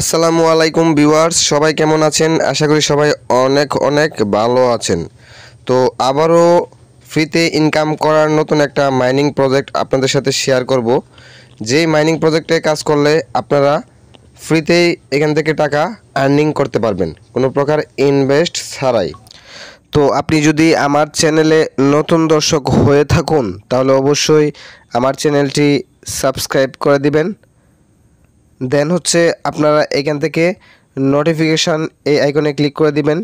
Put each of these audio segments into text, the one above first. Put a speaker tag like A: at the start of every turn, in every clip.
A: আসসালামু আলাইকুম ভিউয়ার্স সবাই কেমন আছেন আশা করি সবাই অনেক অনেক ভালো আছেন তো আবারও ফ্রিতে ইনকাম করার নতুন একটা মাইনিং প্রজেক্ট আপনাদের সাথে শেয়ার করব যেই মাইনিং প্রজেক্টে কাজ করলে আপনারা ফ্রিতেই এখান থেকে টাকা আর্নিং করতে পারবেন কোনো প্রকার ইনভেস্ট ছাড়াই তো আপনি যদি আমার চ্যানেলে নতুন দর্শক হয়ে থাকুন তাহলে অবশ্যই আমার চ্যানেলটি সাবস্ক্রাইব করে দিবেন দেন হচ্ছে আপনারা এখান থেকে নোটিফিকেশান এই আইকনে ক্লিক করে দিবেন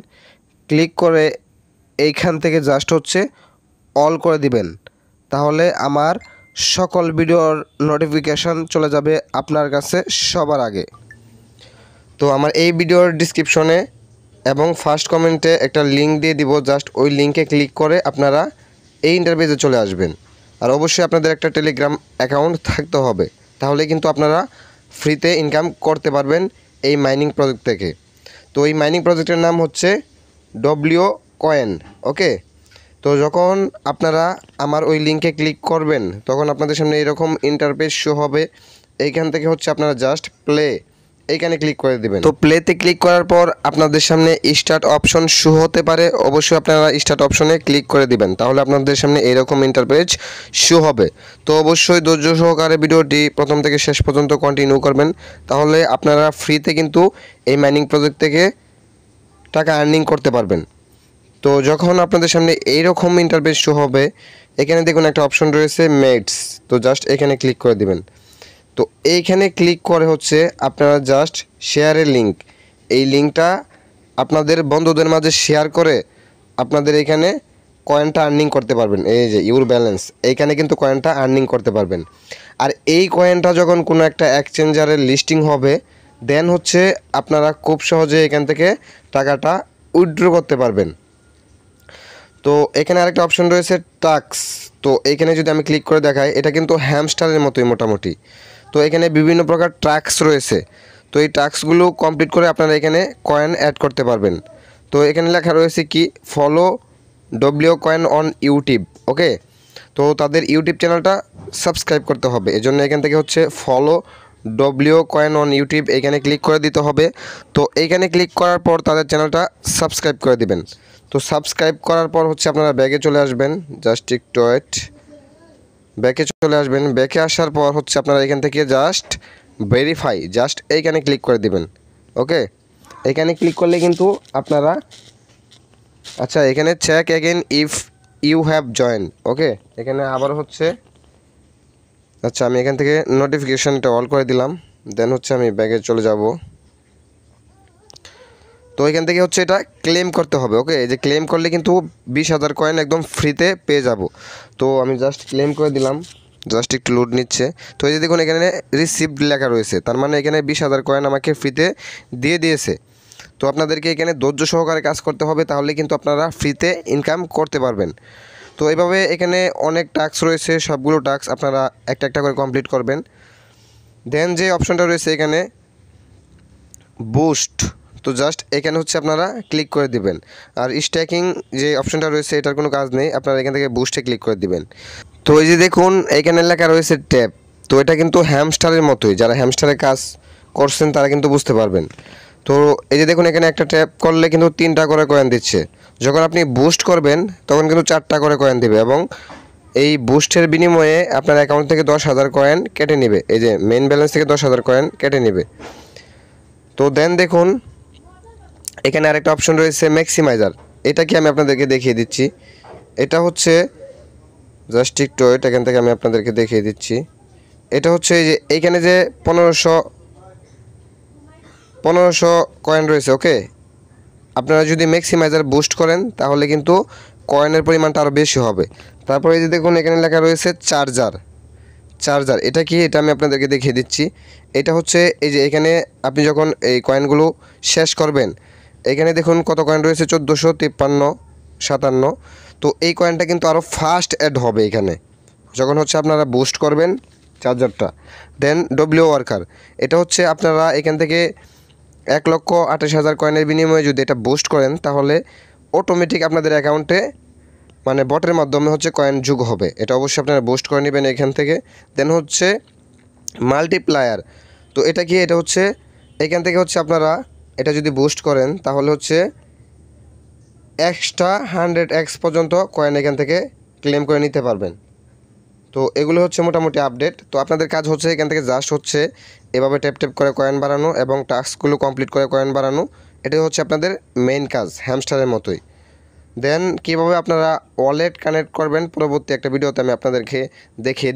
A: ক্লিক করে এইখান থেকে জাস্ট হচ্ছে অল করে দিবেন তাহলে আমার সকল ভিডিওর নোটিফিকেশান চলে যাবে আপনার কাছে সবার আগে তো আমার এই ভিডিওর ডিসক্রিপশনে এবং ফার্স্ট কমেন্টে একটা লিঙ্ক দিয়ে দিব জাস্ট ওই লিঙ্কে ক্লিক করে আপনারা এই ইন্টারভিউতে চলে আসবেন আর অবশ্যই আপনাদের একটা টেলিগ্রাম অ্যাকাউন্ট থাকতে হবে তাহলে কিন্তু আপনারা ফ্রিতে ইনকাম করতে পারবেন এই মাইনিং প্রজেক্ট থেকে তো এই মাইনিং প্রজেক্টের নাম হচ্ছে ডব্লিউ কয়েন ওকে তো যখন আপনারা আমার ওই লিঙ্কে ক্লিক করবেন তখন আপনাদের সামনে এরকম ইন্টারপেস শো হবে এইখান থেকে হচ্ছে আপনারা জাস্ট প্লে এখানে ক্লিক করে দেবেন তো প্লেতে ক্লিক করার পর আপনাদের সামনে স্টার্ট অপশন শু হতে পারে অবশ্যই আপনারা স্টার্ট অপশনে ক্লিক করে দিবেন তাহলে আপনাদের সামনে এরকম ইন্টারপেজ শু হবে তো অবশ্যই ধৈর্য সহকারে ভিডিওটি প্রথম থেকে শেষ পর্যন্ত কন্টিনিউ করবেন তাহলে আপনারা ফ্রিতে কিন্তু এই মাইনিং প্রজেক্ট থেকে টাকা আর্নিং করতে পারবেন তো যখন আপনাদের সামনে এইরকম ইন্টারভেস শো হবে এখানে দেখুন একটা অপশন রয়েছে মেটস তো জাস্ট এখানে ক্লিক করে দিবেন তো এইখানে ক্লিক করে হচ্ছে আপনারা জাস্ট শেয়ারের লিঙ্ক এই লিঙ্কটা আপনাদের বন্ধুদের মাঝে শেয়ার করে আপনাদের এখানে কয়েনটা আর্নিং করতে পারবেন এই যে ইউর ব্যালেন্স এইখানে কিন্তু কয়েনটা আর্নিং করতে পারবেন আর এই কয়েনটা যখন কোনো একটা এক্সচেঞ্জারের লিস্টিং হবে দেন হচ্ছে আপনারা খুব সহজে এখান থেকে টাকাটা উইথড্র করতে পারবেন তো এখানে আরেকটা অপশন রয়েছে টাক্স তো এখানে যদি আমি ক্লিক করে দেখাই এটা কিন্তু হ্যামস্টারের মতোই মোটামুটি তো এখানে বিভিন্ন প্রকার ট্রাক্স রয়েছে তো এই ট্রাক্সগুলো কমপ্লিট করে আপনারা এখানে কয়েন অ্যাড করতে পারবেন তো এখানে লেখা রয়েছে কি follow W coin on YouTube okay তো তাদের ইউটিউব চ্যানেলটা সাবস্ক্রাইব করতে হবে এজন্য এখান থেকে হচ্ছে follow W coin on YouTube এখানে ক্লিক করে দিতে হবে তো এইখানে ক্লিক করার পর তাদের চ্যানেলটা সাবস্ক্রাইব করে দিবেন তো সাবস্ক্রাইব করার পর হচ্ছে আপনারা ব্যাগে চলে আসবেন জাস্ট টয়েট ব্যাকে চলে আসবেন ব্যাকে আসার পর হচ্ছে আপনারা এখান থেকে জাস্ট ভেরিফাই জাস্ট এইখানে ক্লিক করে দিবেন ওকে এখানে ক্লিক করলে কিন্তু আপনারা আচ্ছা এখানে check again if you have join okay এখানে আবার হচ্ছে আচ্ছা আমি এখান থেকে নোটিফিকেশানটা অল করে দিলাম দেন হচ্ছে আমি ব্যাগে চলে যাব তো এখান থেকে হচ্ছে এটা ক্লেম করতে হবে ওকে যে ক্লেম করলে কিন্তু বিশ হাজার কয়েন একদম ফ্রিতে পেয়ে যাব তো আমি জাস্ট ক্লেম করে দিলাম জাস্ট একটু লোড নিচ্ছে তো এই যে দেখুন এখানে রিসিপ্ট লেখা রয়েছে তার মানে এখানে বিশ হাজার কয়েন আমাকে ফ্রিতে দিয়ে দিয়েছে তো আপনাদেরকে এখানে ধৈর্য সহকারে কাজ করতে হবে তাহলে কিন্তু আপনারা ফ্রিতে ইনকাম করতে পারবেন তো এইভাবে এখানে অনেক টাস্ক রয়েছে সবগুলো টাস্ক আপনারা একটা একটা করে কমপ্লিট করবেন দেন যে অপশানটা রয়েছে এখানে বুস্ট তো জাস্ট এখানে হচ্ছে আপনারা ক্লিক করে দিবেন আর স্ট্যাকিং যে অপশনটা রয়েছে এটার কোনো কাজ নেই আপনারা এখান থেকে বুস্টে ক্লিক করে দিবেন তো এই যে দেখুন এখানে এলাকা রয়েছে ট্যাপ তো এটা কিন্তু হ্যামস্টারের মতোই যারা হ্যামস্টারের কাজ করছেন তারা কিন্তু বুঝতে পারবেন তো এই যে দেখুন এখানে একটা ট্যাপ করলে কিন্তু তিনটা করে কয়েন দিচ্ছে যখন আপনি বুস্ট করবেন তখন কিন্তু চারটা করে কয়েন দিবে এবং এই বুস্টের বিনিময়ে আপনার অ্যাকাউন্ট থেকে দশ হাজার কয়েন কেটে নেবে এই যে মেন ব্যালেন্স থেকে দশ হাজার কয়েন কেটে নেবে তো দেন দেখুন এখানে আরেকটা অপশন রয়েছে ম্যাক্সিমাইজার এটা কি আমি আপনাদেরকে দেখিয়ে দিচ্ছি এটা হচ্ছে জাস্ট একটু এটা এখান থেকে আমি আপনাদেরকে দেখিয়ে দিচ্ছি এটা হচ্ছে যে এইখানে যে পনেরোশো পনেরোশো কয়েন রয়েছে ওকে আপনারা যদি ম্যাক্সিমাইজার বুস্ট করেন তাহলে কিন্তু কয়েনের পরিমাণটা আরও বেশি হবে তারপরে যে দেখুন এখানে লেখা রয়েছে চার্জার চার্জার এটা কি এটা আমি আপনাদেরকে দেখিয়ে দিচ্ছি এটা হচ্ছে এই যে এখানে আপনি যখন এই কয়েনগুলো শেষ করবেন এখানে দেখুন কত কয়েন রয়েছে চোদ্দোশো তিপ্পান্ন সাতান্ন তো এই কয়েনটা কিন্তু আরও ফাস্ট অ্যাড হবে এখানে যখন হচ্ছে আপনারা বুস্ট করবেন চার্জারটা দেন ডব্লিউ ওয়ার্কার এটা হচ্ছে আপনারা এখান থেকে এক লক্ষ আঠাশ হাজার কয়েনের বিনিময়ে যদি এটা বুস্ট করেন তাহলে অটোমেটিক আপনাদের অ্যাকাউন্টে মানে বটের মাধ্যমে হচ্ছে কয়েন যুগ হবে এটা অবশ্যই আপনারা বুস্ট করে নেবেন এখান থেকে দেন হচ্ছে মাল্টিপ্লায়ার তো এটা কি এটা হচ্ছে এখান থেকে হচ্ছে আপনারা এটা যদি বুস্ট করেন তাহলে হচ্ছে এক্সট্রা হান্ড্রেড এক্স পর্যন্ত কয়েন এখান থেকে ক্লেম করে নিতে পারবেন তো এগুলো হচ্ছে মোটামুটি আপডেট তো আপনাদের কাজ হচ্ছে এখান থেকে জাস্ট হচ্ছে এভাবে ট্যাপ ট্যাপ করে কয়েন বাড়ানো এবং টাস্কগুলো কমপ্লিট করে কয়েন বাড়ানো এটাই হচ্ছে আপনাদের মেইন কাজ হ্যামস্টারের মতোই দেন কীভাবে আপনারা ওয়ালেট কানেক্ট করবেন পরবর্তী একটা ভিডিওতে আমি আপনাদেরকে দেখিয়ে